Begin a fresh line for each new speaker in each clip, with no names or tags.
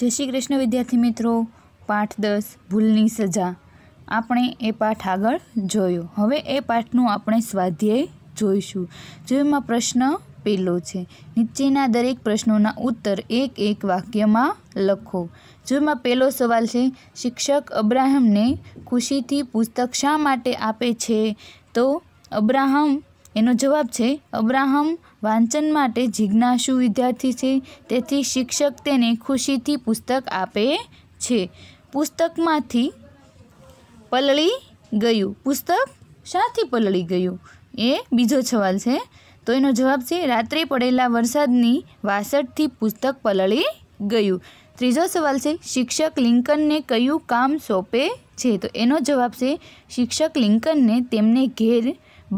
જય શ્રી કૃષ્ણ વિદ્યાર્થી મિત્રો પાઠ દસ ભૂલની સજા આપણે એ પાઠ આગળ જોયો હવે એ પાઠનું આપણે સ્વાધ્યાય જોઈશું જેમાં પ્રશ્ન પેલો છે નીચેના દરેક પ્રશ્નોના ઉત્તર એક એક વાક્યમાં લખો જેમાં પહેલો સવાલ છે શિક્ષક અબ્રાહમને ખુશીથી પુસ્તક શા માટે આપે છે તો અબ્રાહમ એનો જવાબ છે અબ્રાહમ વાંચન માટે જિજ્ઞાસુ વિદ્યાર્થી છે તેથી શિક્ષક તેને ખુશીથી પુસ્તક આપે છે પુસ્તકમાંથી પલળી ગયું પુસ્તક શાથી પલળી ગયું એ બીજો સવાલ છે તો એનો જવાબ છે રાત્રે પડેલા વરસાદની વાસઠથી પુસ્તક પલળી ગયું ત્રીજો સવાલ છે શિક્ષક લિંકનને કયું કામ સોંપે છે તો એનો જવાબ છે શિક્ષક લિંકનને તેમને ઘેર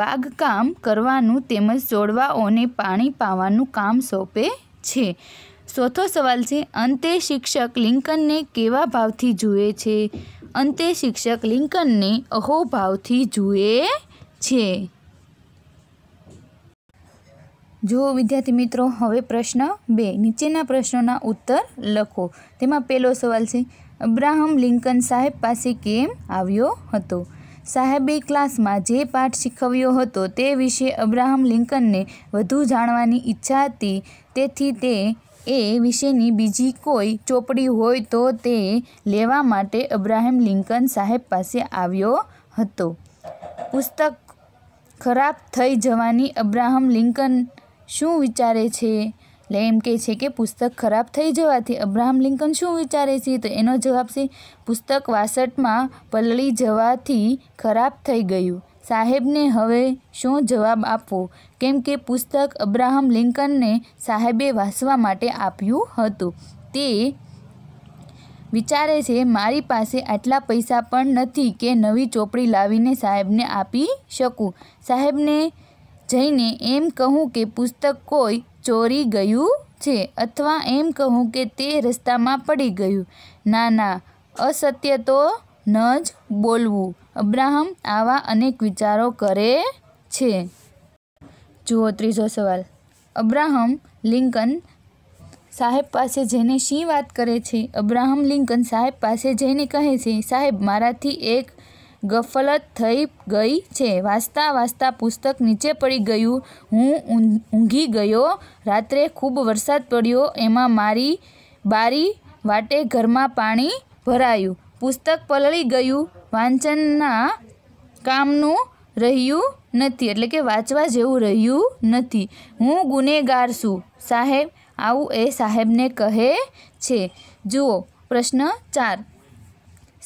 બાગકામ કરવાનું તેમજ છોડવાઓને પાણી પાવાનું કામ સોંપે છે ચોથો સવાલ છે અંતે શિક્ષક લિંકનને કેવા ભાવથી જુએ છે અંતે શિક્ષક લિંકનને અહોભાવથી જુએ છે જો વિદ્યાર્થી મિત્રો હવે પ્રશ્ન બે નીચેના પ્રશ્નોના ઉત્તર લખો તેમાં પહેલો સવાલ છે અબ્રાહમ લિંકન સાહેબ પાસે કેમ આવ્યો હતો સાહેબે ક્લાસમાં જે પાઠ શીખવ્યો હતો તે વિશે અબ્રાહમ લિંકનને વધુ જાણવાની ઈચ્છા હતી તેથી તે એ વિશેની બીજી કોઈ ચોપડી હોય તો તે લેવા માટે અબ્રાહમ લિંકન સાહેબ પાસે આવ્યો હતો પુસ્તક ખરાબ થઈ જવાની અબ્રાહમ લિંકન શું વિચારે છે એટલે એમ કહે છે કે પુસ્તક ખરાબ થઈ જવાથી અબ્રાહમ લિંકન શું વિચારે છે તો એનો જવાબ છે પુસ્તક વાસઠમાં પલળી જવાથી ખરાબ થઈ ગયું સાહેબને હવે શું જવાબ આપવો કેમ કે પુસ્તક અબ્રાહમ લિંકનને સાહેબે વાંચવા માટે આપ્યું હતું તે વિચારે છે મારી પાસે આટલા પૈસા પણ નથી કે નવી ચોપડી લાવીને સાહેબને આપી શકું સાહેબને જઈને એમ કહું કે પુસ્તક કોઈ ચોરી ગયું છે અથવા એમ કહું કે તે રસ્તામાં પડી ગયું ના ના અસત્ય તો ન જ બોલવું અબ્રાહમ આવા અનેક વિચારો કરે છે જુઓ ત્રીજો સવાલ અબ્રાહમ લિંકન સાહેબ પાસે જઈને શી વાત કરે છે અબ્રાહમ લિંકન સાહેબ પાસે જઈને કહે છે સાહેબ મારાથી એક ગફલત થઈ ગઈ છે વાંચતા વાંચતા પુસ્તક નીચે પડી ગયું હું ઊંઘી ગયો રાત્રે ખૂબ વરસાદ પડ્યો એમાં મારી બારી વાટે ઘરમાં પાણી ભરાયું પુસ્તક પલળી ગયું વાંચનના કામનું રહ્યું નથી એટલે કે વાંચવા જેવું રહ્યું નથી હું ગુનેગાર છું સાહેબ આવું એ સાહેબને કહે છે જુઓ પ્રશ્ન ચાર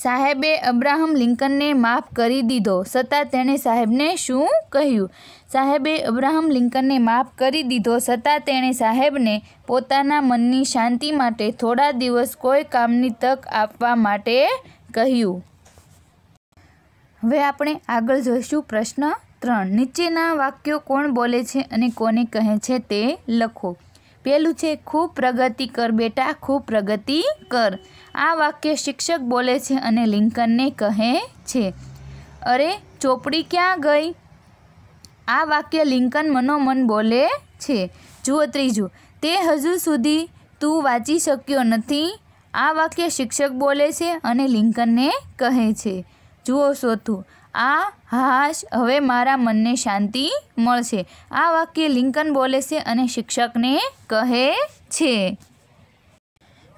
સાહેબે અબ્રાહમ લિંકનને માફ કરી દીધો છતાં તેણે સાહેબને શું કહ્યું સાહેબે અબ્રાહમ લિંકનને માફ કરી દીધો છતાં તેણે સાહેબને પોતાના મનની શાંતિ માટે થોડા દિવસ કોઈ કામની તક આપવા માટે કહ્યું હવે આપણે આગળ જોઈશું પ્રશ્ન ત્રણ નીચેના વાક્યો કોણ બોલે છે અને કોને કહે છે તે લખો પહેલું છે ખૂબ પ્રગતિ કર બેટા ખૂબ પ્રગતિ કર આ વાક્ય શિક્ષક બોલે છે અને લિંકનને કહે છે અરે ચોપડી ક્યાં ગઈ આ વાક્ય લિંકન મનોમન બોલે છે જુઓ ત્રીજું તે હજુ સુધી તું વાંચી શક્યો નથી આ વાક્ય શિક્ષક બોલે છે અને લિંકનને કહે છે જુઓ ચોથું આ હાશ હવે મારા મનને શાંતિ મળશે આ વાક્ય લિંકન બોલે છે અને શિક્ષકને કહે છે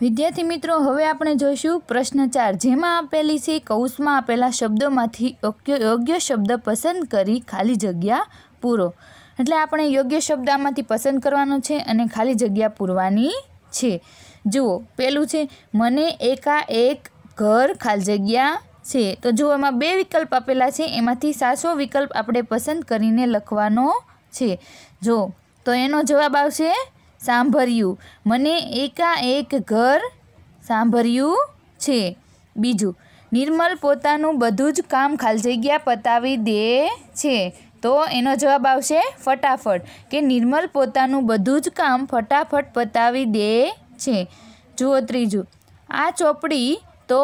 વિદ્યાર્થી મિત્રો હવે આપણે જોઈશું પ્રશ્ન ચાર જેમાં આપેલી છે કૌંસમાં આપેલા શબ્દોમાંથી યોગ્ય શબ્દ પસંદ કરી ખાલી જગ્યા પૂરો એટલે આપણે યોગ્ય શબ્દ આમાંથી પસંદ કરવાનો છે અને ખાલી જગ્યા પૂરવાની છે જુઓ પહેલું છે મને એકાએક ઘર ખાલી જગ્યા છે તો જો એમાં બે વિકલ્પ આપેલા છે એમાંથી સાચો વિકલ્પ આપણે પસંદ કરીને લખવાનો છે જો તો એનો જવાબ આવશે સાંભળ્યું મને એકાએક ઘર સાંભળ્યું છે બીજું નિર્મલ પોતાનું બધું જ કામ ખાલી જગ્યા પતાવી દે છે તો એનો જવાબ આવશે ફટાફટ કે નિર્મલ પોતાનું બધું જ કામ ફટાફટ પતાવી દે છે જુઓ ત્રીજું આ ચોપડી તો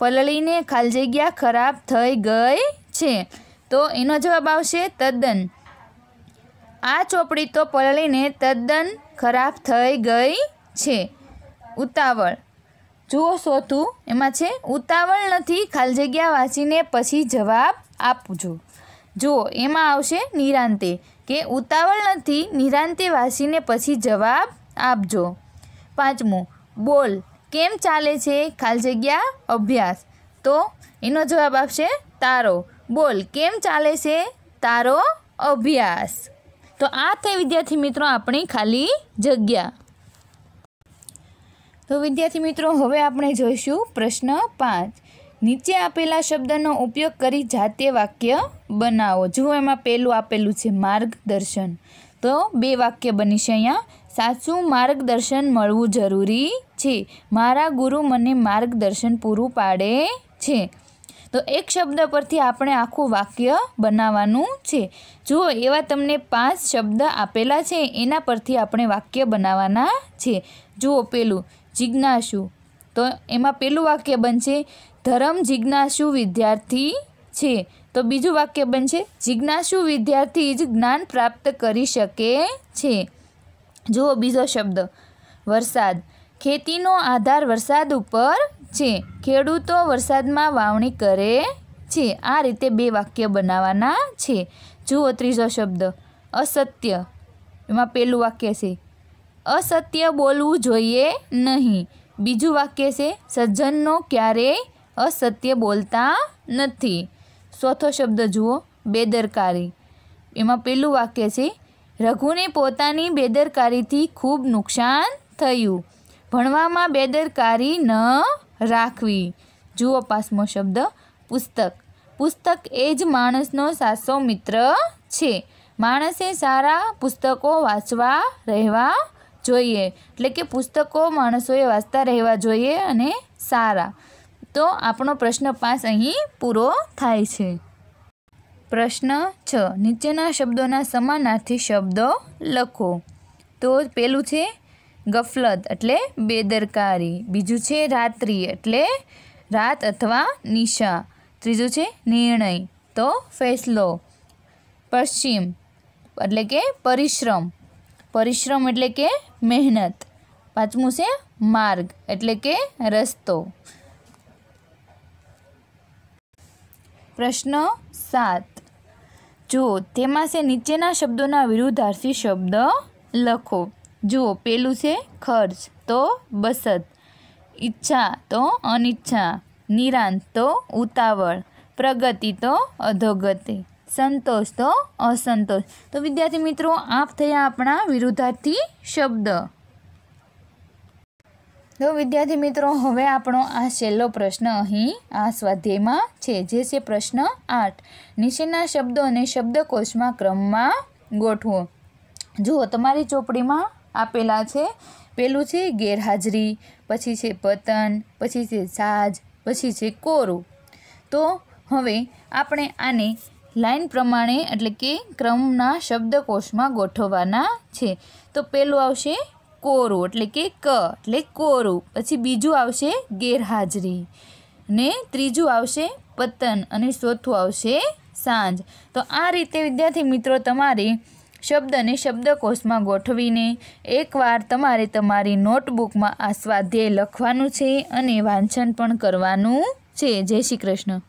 પલળીને ખાલી જગ્યા ખરાબ થઈ ગઈ છે તો એનો જવાબ આવશે તદ્દન આ ચોપડી તો પલળીને તદ્દન ખરાબ થઈ ગઈ છે ઉતાવળ જુઓ ચોથું એમાં છે ઉતાવળ નથી ખાલી જગ્યા વાંચીને પછી જવાબ આપજો જુઓ એમાં આવશે નિરાંતે કે ઉતાવળ નથી નિરાંતે વાંચીને પછી જવાબ આપજો પાંચમું બોલ કેમ ચાલે છે ખાલી જગ્યા અભ્યાસ તો એનો જવાબ આપશે તારો બોલ કેમ ચાલે છે તારો અભ્યાસ તો આ થઈ વિદ્યાર્થી મિત્રો આપણી ખાલી જગ્યા તો વિદ્યાર્થી મિત્રો હવે આપણે જોઈશું પ્રશ્ન પાંચ નીચે આપેલા શબ્દનો ઉપયોગ કરી જાતે વાક્ય બનાવો જુઓ એમાં પહેલું આપેલું છે માર્ગદર્શન તો બે વાક્ય બનીશે અહીંયા સાચું માર્ગદર્શન મળવું જરૂરી છે મારા ગુરુ મને માર્ગદર્શન પૂરું પાડે છે તો એક શબ્દ પરથી આપણે આખું વાક્ય બનાવવાનું છે જુઓ એવા તમને પાંચ શબ્દ આપેલા છે એના પરથી આપણે વાક્ય બનાવવાના છે જુઓ પેલું જિજ્ઞાસુ તો એમાં પેલું વાક્ય બનશે ધર્મ જિજ્ઞાસુ વિદ્યાર્થી છે તો બીજું વાક્ય બનશે જિજ્ઞાસુ વિદ્યાર્થી જ જ્ઞાન પ્રાપ્ત કરી શકે છે જુઓ બીજો શબ્દ વરસાદ ખેતીનો આધાર વરસાદ ઉપર છે ખેડૂતો વરસાદમાં વાવણી કરે છે આ રીતે બે વાક્ય બનાવવાના છે જુઓ ત્રીજો શબ્દ અસત્ય એમાં પહેલું વાક્ય છે અસત્ય બોલવું જોઈએ નહીં બીજું વાક્ય છે સજ્જનનો ક્યારેય અસત્ય બોલતા નથી ચોથો શબ્દ જુઓ બેદરકારી એમાં પહેલું વાક્ય છે રઘુને પોતાની બેદરકારીથી ખૂબ નુકસાન થયું ભણવામાં બેદરકારી ન રાખવી જુઓ પાસમો શબ્દ પુસ્તક પુસ્તક એ જ માણસનો સાસો મિત્ર છે માણસે સારા પુસ્તકો વાંચવા રહેવા જોઈએ એટલે કે પુસ્તકો માણસોએ વાંચતા રહેવા જોઈએ અને સારા તો આપણો પ્રશ્ન પાસ અહીં પૂરો થાય છે પ્રશ્ન છ નીચેના શબ્દોના સમાનાર્થી શબ્દો લખો તો પેલું છે ગફલત એટલે બેદરકારી બીજું છે રાત્રિ એટલે રાત અથવા નિશા ત્રીજું છે નિર્ણય તો ફેસલો પશ્ચિમ એટલે કે પરિશ્રમ પરિશ્રમ એટલે કે મહેનત પાંચમું છે માર્ગ એટલે કે રસ્તો પ્રશ્ન સાત જો તેમાં છે નીચેના શબ્દોના વિરુદ્ધાર્થી શબ્દ લખો જુઓ પેલું છે ખર્ચ તો બસત ઈચ્છા તો અનિચ્છા નિરાંત તો ઉતાવળ પ્રગતિ તો અધોગતિ સંતોષ તો અસંતોષ તો વિદ્યાર્થી મિત્રો આપ થયા આપણા વિરુદ્ધાર્થી શબ્દ તો વિદ્યાર્થી મિત્રો હવે આપણો આ છેલ્લો પ્રશ્ન અહીં આ સ્વાધ્યાયમાં છે જે છે પ્રશ્ન આઠ નીચેના શબ્દોને શબ્દકોશમાં ક્રમમાં ગોઠવો જુઓ તમારી ચોપડીમાં આપેલા છે પેલું છે ગેરહાજરી પછી છે પતન પછી છે સાજ પછી છે કોરું તો હવે આપણે આને લાઇન પ્રમાણે એટલે કે ક્રમના શબ્દકોશમાં ગોઠવવાના છે તો પહેલું આવશે કોરું એટલે કે ક એટલે કોરું પછી બીજું આવશે ગેરહાજરી ને ત્રીજું આવશે પતન અને ચોથું આવશે સાંજ તો આ રીતે વિદ્યાર્થી મિત્રો તમારે શબ્દને શબ્દકોશમાં ગોઠવીને એકવાર તમારે તમારી નોટબુકમાં આ સ્વાધ્યાય લખવાનું છે અને વાંચન પણ કરવાનું છે જય શ્રી કૃષ્ણ